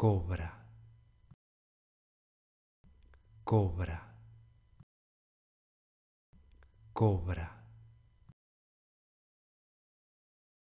cobra, cobra, cobra.